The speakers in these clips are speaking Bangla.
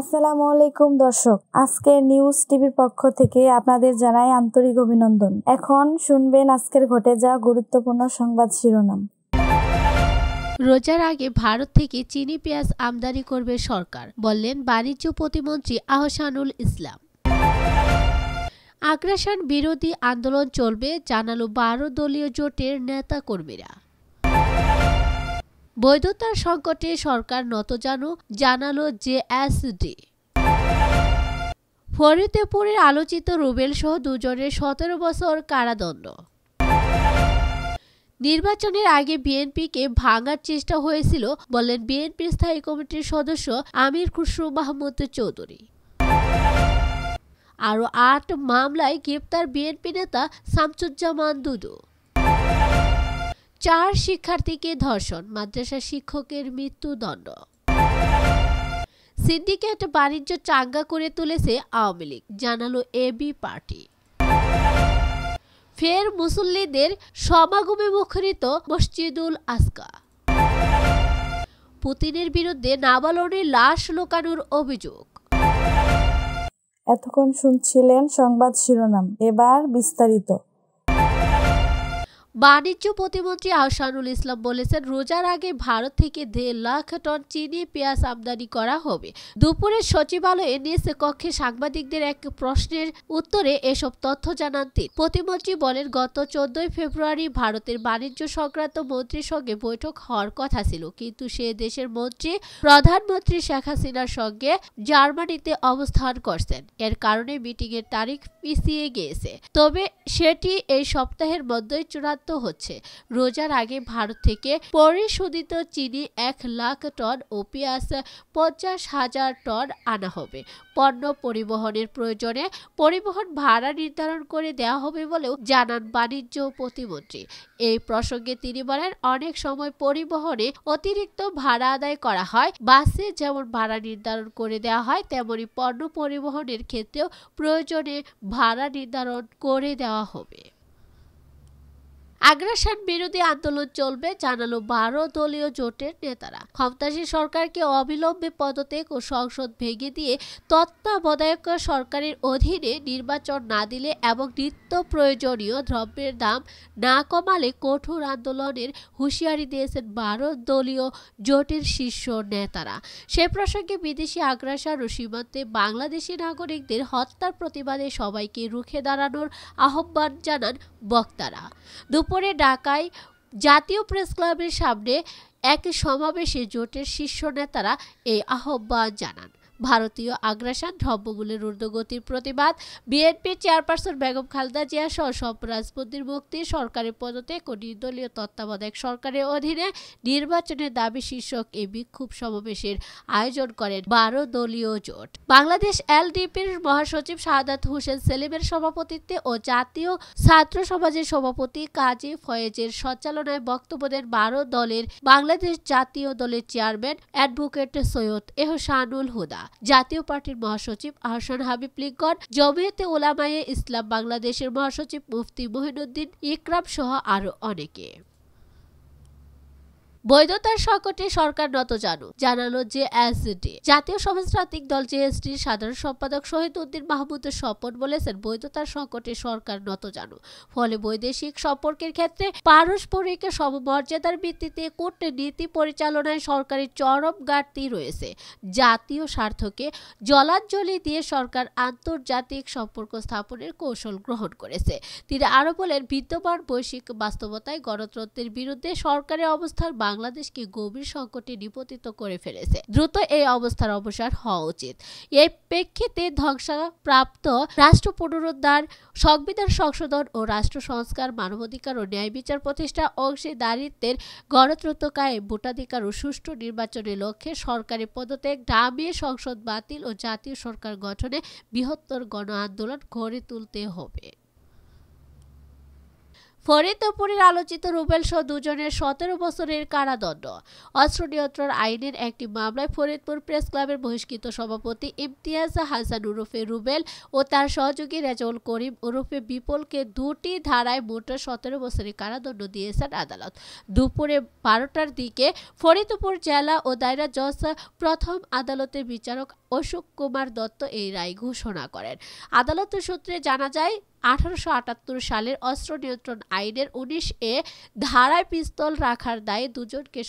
আসসালামু আলাইকুম দর্শক আজকের নিউজ টিভির পক্ষ থেকে আপনাদের জানাই আন্তরিক অভিনন্দন এখন শুনবেন আজকের ঘটে যাওয়া গুরুত্বপূর্ণ সংবাদ শিরোনাম রোজার আগে ভারত থেকে চিনি পেঁয়াজ আমদানি করবে সরকার বললেন বাণিজ্য প্রতিমন্ত্রী আহসানুল ইসলাম আগ্রাসন বিরোধী আন্দোলন চলবে জানালো বারো দলীয় জোটের নেতা কর্মীরা বৈধতার সংকটে সরকার নতজানু জানালো জেএসডি ফরিদেপুরের আলোচিত রুবেল সহ দুজনের সতেরো বছর কারাদণ্ড নির্বাচনের আগে বিএনপিকে ভাঙার চেষ্টা হয়েছিল বলেন বিএনপির স্থায়ী কমিটির সদস্য আমির খুসরু মাহমুদ চৌধুরী আরও আট মামলায় গ্রেপ্তার বিএনপি নেতা শামসুজ্জামান দুদু চার শিক্ষার্থীকে ধর্ষণ মাদ্রাসা শিক্ষকের মৃত্যুদণ্ড সিন্ডিকেট বাণিজ্য চাঙ্গা করে তুলেছে আওয়ামী লীগ জানালো এবি পার্টি ফের মুসল্লিদের সমাগমে মুখরিত মসজিদুল আসকা পুতিনের বিরুদ্ধে নাবালনের লাশ লোকানোর অভিযোগ এতক্ষণ শুনছিলেন সংবাদ শিরোনাম এবার বিস্তারিত বাণিজ্য প্রতিমন্ত্রী আহসানুল ইসলাম বলেছেন রোজার আগে ভারত থেকে দেড় লাখ টন চিনি পেঁয়াজ আমদানি করা হবে দুপুরে সচিবালয় এনএস কক্ষে সাংবাদিকদের এক প্রশ্নের উত্তরে এসব তথ্য জানান তিনি প্রতিমন্ত্রী বলেন গত চোদ্দই ফেব্রুয়ারি ভারতের বাণিজ্য সংক্রান্ত মন্ত্রীর সঙ্গে বৈঠক হওয়ার কথা ছিল কিন্তু সে দেশের মন্ত্রী প্রধানমন্ত্রী শেখ হাসিনার সঙ্গে জার্মানিতে অবস্থান করছেন এর কারণে মিটিংয়ের তারিখ পিছিয়ে গিয়েছে তবে সেটি এই সপ্তাহের মধ্যেই চূড়ান্ত রপ্তানিকৃত হচ্ছে রোজার আগে ভারত থেকে পরিশোধিত চিনি এক লাখ টন ও পেঁয়াজ পঞ্চাশ হাজার টন আনা হবে পণ্য পরিবহনের প্রয়োজনে পরিবহন ভাড়া নির্ধারণ করে দেওয়া হবে বলেও জানান বাণিজ্য প্রতিমন্ত্রী এই প্রসঙ্গে তিনি বলেন অনেক সময় পরিবহনে অতিরিক্ত ভাড়া আদায় করা হয় বাসে যেমন ভাড়া নির্ধারণ করে দেওয়া হয় তেমনি পণ্য পরিবহনের ক্ষেত্রেও প্রয়োজনে ভাড়া নির্ধারণ করে দেওয়া হবে আগ্রাসন বিরোধী আন্দোলন চলবে জানালো বারো দলীয় জোটের নেতারা ক্ষমতাসীন সরকারকে অবিলম্বে পদত্যাগ ও সংসদ ভেঙে দিয়ে তত্ত্বাবধায়ক সরকারের অধীনে নির্বাচন না দিলে এবং নিত্য প্রয়োজনীয় দ্রব্যের দাম না কমালে কঠোর আন্দোলনের হুঁশিয়ারি দিয়েছেন বারো দলীয় জোটের শীর্ষ নেতারা সে প্রসঙ্গে বিদেশি আগ্রাসন ও সীমান্তে বাংলাদেশি নাগরিকদের হত্যার প্রতিবাদে সবাইকে রুখে দাঁড়ানোর আহ্বান জানান বক্তারা দুপুরে ঢাকায় জাতীয় প্রেস ক্লাবের সামনে এক সমাবেশে জোটের শীর্ষ নেতারা এই আহ্বান জানান ভারতীয় আগ্রাসন ঢব্যমূলের ঊর্ধ্বগতির প্রতিবাদ বিএনপি চেয়ারপারসন বেগম খালেদা জিয়া সহ সব রাজবন্দির মুক্তি সরকারের পদত্যাগ ও নির্দলীয় তত্ত্বাবধায়ক সরকারের অধীনে নির্বাচনের দাবি শীর্ষক এই বিক্ষোভ সমাবেশের আয়োজন করেন বারো দলীয় জোট বাংলাদেশ এলডিপির মহাসচিব শাহাদাত হোসেন সেলিমের সভাপতিত্বে ও জাতীয় ছাত্র সমাজের সভাপতি কাজী ফয়েজের সঞ্চালনায় বক্তব্য দেন বারো দলের বাংলাদেশ জাতীয় দলের চেয়ারম্যান অ্যাডভোকেট সৈয়দ এহসানুল হুদা জাতীয় পার্টির মহাসচিব আহসান হাবিব লিঙ্কন জমিয়তে ওলামায়ে ইসলাম বাংলাদেশের মহাসচিব মুফতি মহিনুদ্দিন ইকরাম সহ আরও অনেকে বৈধতার সংকটে সরকার নত জানু জানালো যে এসডি জাতীয় সমাজতান্ত্রিক দল জেএসডির সাধারণ সম্পাদক শহীদ উদ্দিন মাহমুদের স্বপন বলেছেন বৈধতার সংকটে সরকার নত জানু ফলে বৈদেশিক সম্পর্কের ক্ষেত্রে পারস্পরিক সমমর্যাদার ভিত্তিতে কূটনীতি পরিচালনায় সরকারের চরম ঘাটতি রয়েছে জাতীয় স্বার্থকে জলাঞ্জলি দিয়ে সরকার আন্তর্জাতিক সম্পর্ক স্থাপনের কৌশল গ্রহণ করেছে তিনি আরও বলেন বিদ্যমান বৈশ্বিক বাস্তবতায় গণতন্ত্রের বিরুদ্ধে সরকারের অবস্থান বাংলাদেশকে গভীর সংকটে নিপতিত করে ফেলেছে দ্রুত এই অবস্থার অবসর হওয়া উচিত এই প্রেক্ষিতে ধ্বংসাপ্রাপ্ত রাষ্ট্র পুনরুদ্ধার সংবিধান সংশোধন ও রাষ্ট্র সংস্কার মানবাধিকার ও ন্যায় বিচার প্রতিষ্ঠা অংশীদারিত্বের গণতন্ত্র ভোটাধিকার ও সুষ্ঠু নির্বাচনের লক্ষ্যে সরকারি পদত্যাগ নামিয়ে সংসদ বাতিল ও জাতীয় সরকার গঠনে বৃহত্তর গণ আন্দোলন গড়ে তুলতে হবে ফরিদপুরের আলোচিত রুবেল সহ দুজনের সতেরো বছরের কারাদণ্ড অস্ত্র নিয়ন্ত্রণ আইনের একটি মামলায় ফরিদপুর প্রেস ক্লাবের বহিষ্কৃত সভাপতি ইমতিয়াজ হাসান উরুফে রুবেল ও তার সহযোগী রেজাউল করিম উরুফে বিপুলকে দুটি ধারায় মোট সতেরো বছরের কারাদণ্ড দিয়েছেন আদালত দুপুরে বারোটার দিকে ফরিদপুর জেলা ও দায়রা জজ প্রথম আদালতের বিচারক অশোক কুমার দত্ত এই রায় ঘোষণা করেন আদালতের সূত্রে জানা যায় আঠারোশো সালের অস্ত্র নিয়ন্ত্রণ আইনের উনিশ এ ধারায় পিস্তল রাখার দায়ে দুজনকে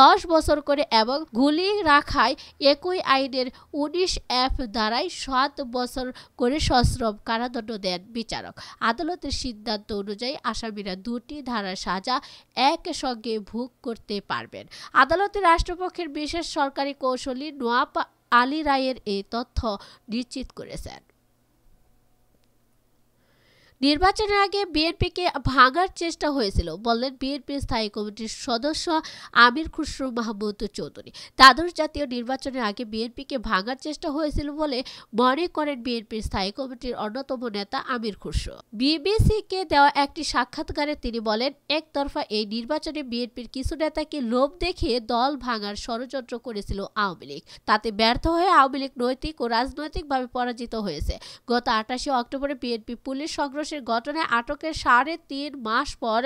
দশ বছর করে এবং গুলি রাখায় একই আইনের উনিশ এফ দ্বারাই সাত বছর করে সশ্রম কারাদণ্ড দেন বিচারক আদালতের সিদ্ধান্ত অনুযায়ী আসামিরা দুটি ধারার সাজা একসঙ্গে ভোগ করতে পারবেন আদালতে রাষ্ট্রপক্ষের বিশেষ সরকারি কৌশলী নোয়াপা আলী রায়ের এই তথ্য নিশ্চিত করেছেন নির্বাচনের আগে বিএনপিকে ভাঙার চেষ্টা হয়েছিল বললেন বিএনপির স্থায়ী কমিটির সদস্য আমির খুসরু মাহমুদ চৌধুরী দ্বাদশ জাতীয় নির্বাচনের আগে বিএনপিকে ভাঙার চেষ্টা হয়েছিল বলে মনে করেন বিএনপির স্থায়ী কমিটির অন্যতম নেতা আমির খুসরু বিবিসিকে দেওয়া একটি সাক্ষাৎকারে তিনি বলেন একতরফা এই নির্বাচনে বিএনপির কিছু নেতাকে লোভ দেখিয়ে দল ভাঙার ষড়যন্ত্র করেছিল আওয়ামী লীগ তাতে ব্যর্থ হয়ে আওয়ামী লীগ নৈতিক ও রাজনৈতিকভাবে পরাজিত হয়েছে গত আটাশে অক্টোবরে বিএনপি পুলিশ সংগ্রহ সন্ত্রাসের ঘটনায় আটকের সাড়ে তিন মাস পর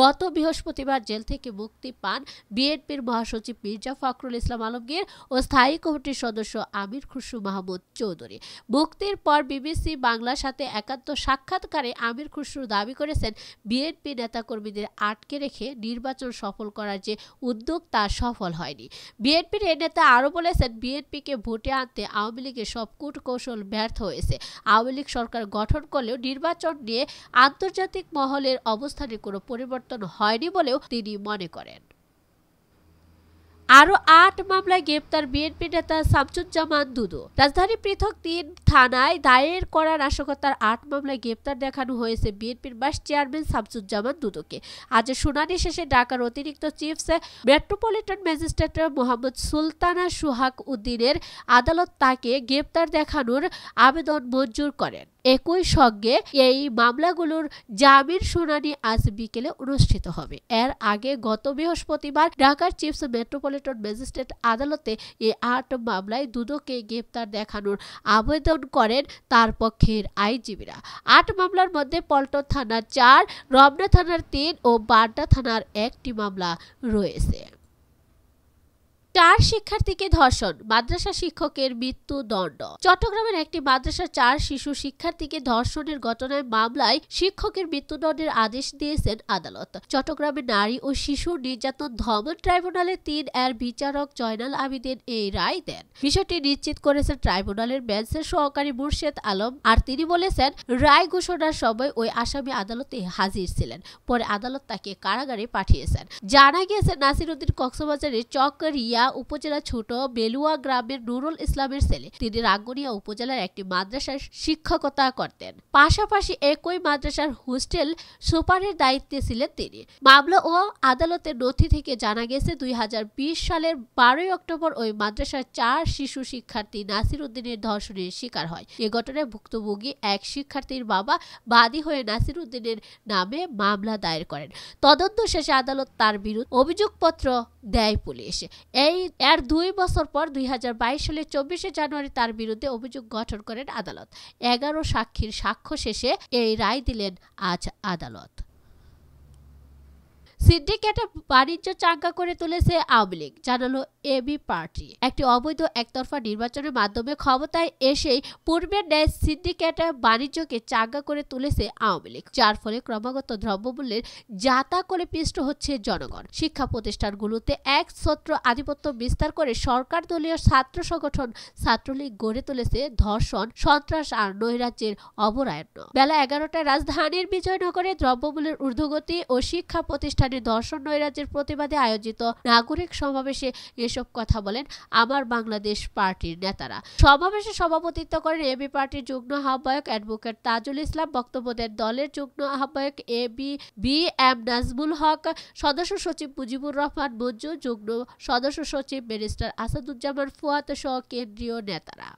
গত বৃহস্পতিবার জেল থেকে মুক্তি পান বিএনপির মহাসচিব মির্জা ফখরুল ইসলাম আলমগীর ও স্থায়ী কমিটির সদস্য আমির খুশু মাহমুদ চৌধুরী মুক্তির পর বিবিসি বাংলার সাথে একান্ত সাক্ষাৎকারে আমির খুশরু দাবি করেছেন বিএনপি নেতাকর্মীদের আটকে রেখে নির্বাচন সফল করার যে উদ্যোগ তা সফল হয়নি বিএনপির এ নেতা আরও বলেছেন বিএনপিকে ভোটে আনতে আওয়ামী লীগের সব কূট কৌশল ব্যর্থ হয়েছে আওয়ামী লীগ সরকার গঠন করলেও নির্বাচন নিয়ে আন্তর্জাতিক মহলের অবস্থানে কোনো পরিবর্তন হয়নি বলেও তিনি মনে করেন আরও আট মামলায় গ্রেপ্তার বিএনপি নেতা সামচুজ্জামান দুদু রাজধানী পৃথক তিন থানায় দায়ের করার নাশকতার আট মামলায় গ্রেপ্তার দেখানো হয়েছে বিএনপির ভাইস চেয়ারম্যান সামচুজ্জামান দুদুকে আজ শুনানি শেষে ঢাকার অতিরিক্ত chief metropolitan magistrate Mohammad Sultana Suhag উদ্দিনের আদালত তাকে গ্রেপ্তার দেখানোর আবেদন মঞ্জুর করেন একই সঙ্গে এই মামলাগুলোর জামিন শুনানি আজ বিকেলে অনুষ্ঠিত হবে এর আগে গত বৃহস্পতিবার ঢাকার চিপস মেট্রোপলিটন ম্যাজিস্ট্রেট আদালতে এই আট মামলায় দুদকে গ্রেপ্তার দেখানোর আবেদন করেন তার পক্ষের আইনজীবীরা আট মামলার মধ্যে পল্টন থানার চার রমনা থানার তিন ও বাড্ডা থানার একটি মামলা রয়েছে চার শিক্ষার্থীকে ধর্ষণ মাদ্রাসা শিক্ষকের মৃত্যু দণ্ড চট্টগ্রামের একটি মাদ্রাসা চার শিশু শিক্ষার্থীকে ধর্ষণের ঘটনায় মামলায় শিক্ষকের মৃত্যুদণ্ডের আদেশ দিয়েছেন আদালত চট্টগ্রামে নারী ও শিশু নির্যাতন ধমন ট্রাইব্যুনালে তিন এর বিচারক জয়নাল আবিদিন এই রায় দেন বিষয়টি নিশ্চিত করেছেন ট্রাইব্যুনালের বেঞ্চের সহকারী মুর্শেদ আলম আর তিনি বলেছেন রায় ঘোষণার সময় ওই আসামি আদালতে হাজির ছিলেন পরে আদালত তাকে কারাগারে পাঠিয়েছেন জানা গিয়েছে নাসির উদ্দিন কক্সবাজারের চকরিয়া বেলুয়া উপজেলা ছোট বেলুয়া গ্রামের নুরুল ইসলামের ছেলে তিনি রাঙ্গুনিয়া উপজেলার একটি মাদ্রাসার শিক্ষকতা করতেন পাশাপাশি একই মাদ্রাসার হোস্টেল সুপারের দায়িত্বে ছিলেন তিনি মামলা ও আদালতের নথি থেকে জানা গেছে দুই সালের বারোই অক্টোবর ওই মাদ্রাসার চার শিশু শিক্ষার্থী নাসির উদ্দিনের ধর্ষণের শিকার হয় এ ঘটনায় ভুক্তভোগী এক শিক্ষার্থীর বাবা বাদী হয়ে নাসির উদ্দিনের নামে মামলা দায়ের করেন তদন্ত শেষে আদালত তার বিরুদ্ধে অভিযোগপত্র দেয় পুলিশ এই এই এর দুই বছর পর দুই সালে চব্বিশে জানুয়ারি তার বিরুদ্ধে অভিযোগ গঠন করেন আদালত এগারো সাক্ষীর সাক্ষ্য শেষে এই রায় দিলেন আজ আদালত একটা বাণিজ্য চাঙ্গা করে তুলেছে আওয়ামী লীগ জানালো এবি পার্টি একটি অবৈধ একতরফা নির্বাচনের মাধ্যমে ক্ষমতায় এসেই পূর্বের ন্যায় একটা বাণিজ্যকে চাঙ্গা করে তুলেছে আওয়ামী লীগ যার ফলে ক্রমাগত দ্রব্যমূল্যের যাতা করে পিষ্ট হচ্ছে জনগণ শিক্ষা প্রতিষ্ঠানগুলোতে এক সত্র আধিপত্য বিস্তার করে সরকার দলীয় ছাত্র সংগঠন ছাত্রলীগ গড়ে তুলেছে ধর্ষণ সন্ত্রাস আর নৈরাজ্যের অবরায়ণ্য বেলা এগারোটায় রাজধানীর বিজয়নগরে দ্রব্যমূল্যের ঊর্ধ্বগতি ও শিক্ষা প্রতিষ্ঠান পাকিস্তানে দর্শন নৈরাজ্যের প্রতিবাদে আয়োজিত নাগরিক সমাবেশে এসব কথা বলেন আমার বাংলাদেশ পার্টির নেতারা সমাবেশে সভাপতিত্ব করেন এবি পার্টির যুগ্ম আহ্বায়ক অ্যাডভোকেট তাজুল ইসলাম বক্তব্য দেন দলের যুগ্ম আহ্বায়ক A B B M Nazmul Haque সদস্য সচিব মুজিবুর রহমান মঞ্জু যুগ্ম সদস্য সচিব মিনিস্টার আসাদুজ্জামান ফুয়াদ সহ কেন্দ্রীয় নেতারা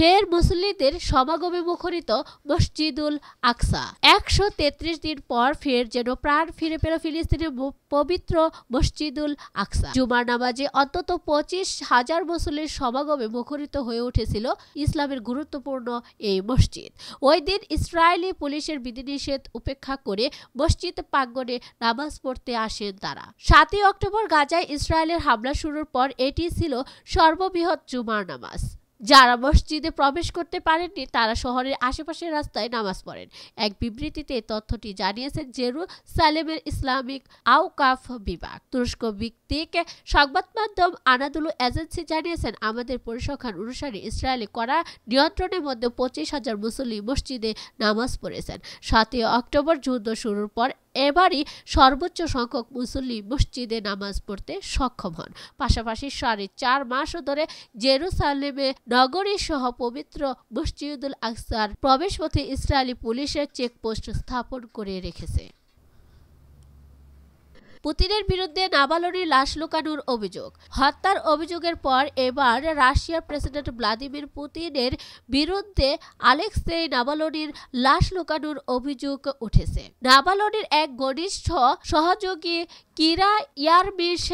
ফের মুসল্লিদের সমাগমে মুখরিত মসজিদুল আকসা একশো তেত্রিশ দিন পর ফের যেন প্রাণ ফিরে পেল ফিলিস্তিনের পবিত্র মসজিদুল আকসা জুমার নামাজে অন্তত পঁচিশ হাজার মুসল্লির সমাগমে মুখরিত হয়ে উঠেছিল ইসলামের গুরুত্বপূর্ণ এই মসজিদ ওই দিন ইসরায়েলি পুলিশের বিধিনিষেধ উপেক্ষা করে মসজিদ প্রাঙ্গণে নামাজ পড়তে আসেন তারা সাতই অক্টোবর গাজায় ইসরায়েলের হামলা শুরুর পর এটি ছিল সর্ববৃহৎ জুমার নামাজ যারা মসজিদে প্রবেশ করতে পারেননি তারা শহরের আশেপাশের রাস্তায় নামাজ পড়েন এক বিবৃতিতে তথ্যটি জানিয়েছেন জেরু সালেমের ইসলামিক আউকাফ বিভাগ তুরস্ক দিকে সংবাদ মাধ্যম আনাদুলু এজেন্সি জানিয়েছেন আমাদের পরিসংখ্যান অনুসারে ইসরায়েলে করা নিয়ন্ত্রণের মধ্যে পঁচিশ হাজার মুসল্লি মসজিদে নামাজ পড়েছেন সাতই অক্টোবর যুদ্ধ শুরুর পর এবারই সর্বোচ্চ সংখ্যক মুসল্লি মসজিদে নামাজ পড়তে সক্ষম হন পাশাপাশি সাড়ে চার মাস ধরে জেরুসালেমে নগরী সহ পবিত্র মসজিদুল আকসার প্রবেশপথে ইসরায়েলি পুলিশের চেকপোস্ট স্থাপন করে রেখেছে পুতিনের বিরুদ্ধে নাবালনি লাশ লুকানোর অভিযোগ হত্যার অভিযোগের পর এবার রাশিয়ার প্রেসিডেন্ট ভ্লাদিমির পুতিনের বিরুদ্ধে আলেক্সেই নাবালনির লাশ লুকানোর অভিযোগ উঠেছে নাবালনির এক ঘনিষ্ঠ সহযোগী কিরা ইয়ারমিশ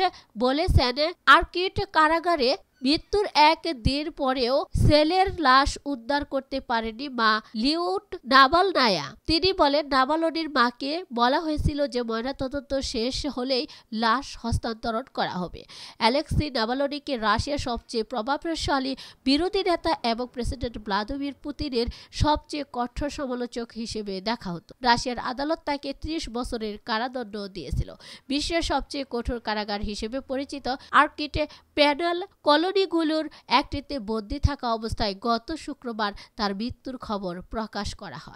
বলেছেন আর্কিট কারাগারে মৃত্যুর এক দিন পরেও সেলের লাশ উদ্ধার করতে পারেনি মা লিউট নাবাল নায়া তিনি বলেন নাবালনির মাকে বলা হয়েছিল যে ময়নাতদন্ত শেষ হলেই লাশ হস্তান্তরণ করা হবে অ্যালেক্সি নাবালনিকে রাশিয়ার সবচেয়ে প্রভাবশালী বিরোধী নেতা এবং প্রেসিডেন্ট ভ্লাদিমির পুতিনের সবচেয়ে কঠোর সমালোচক হিসেবে দেখা হতো রাশিয়ার আদালত তাকে ত্রিশ বছরের কারাদণ্ড দিয়েছিল বিশ্বের সবচেয়ে কঠোর কারাগার হিসেবে পরিচিত আর্কিটে প্যানাল কলোনি কলোনিগুলোর একটিতে বন্দি থাকা অবস্থায় গত শুক্রবার তার মৃত্যুর খবর প্রকাশ করা হয়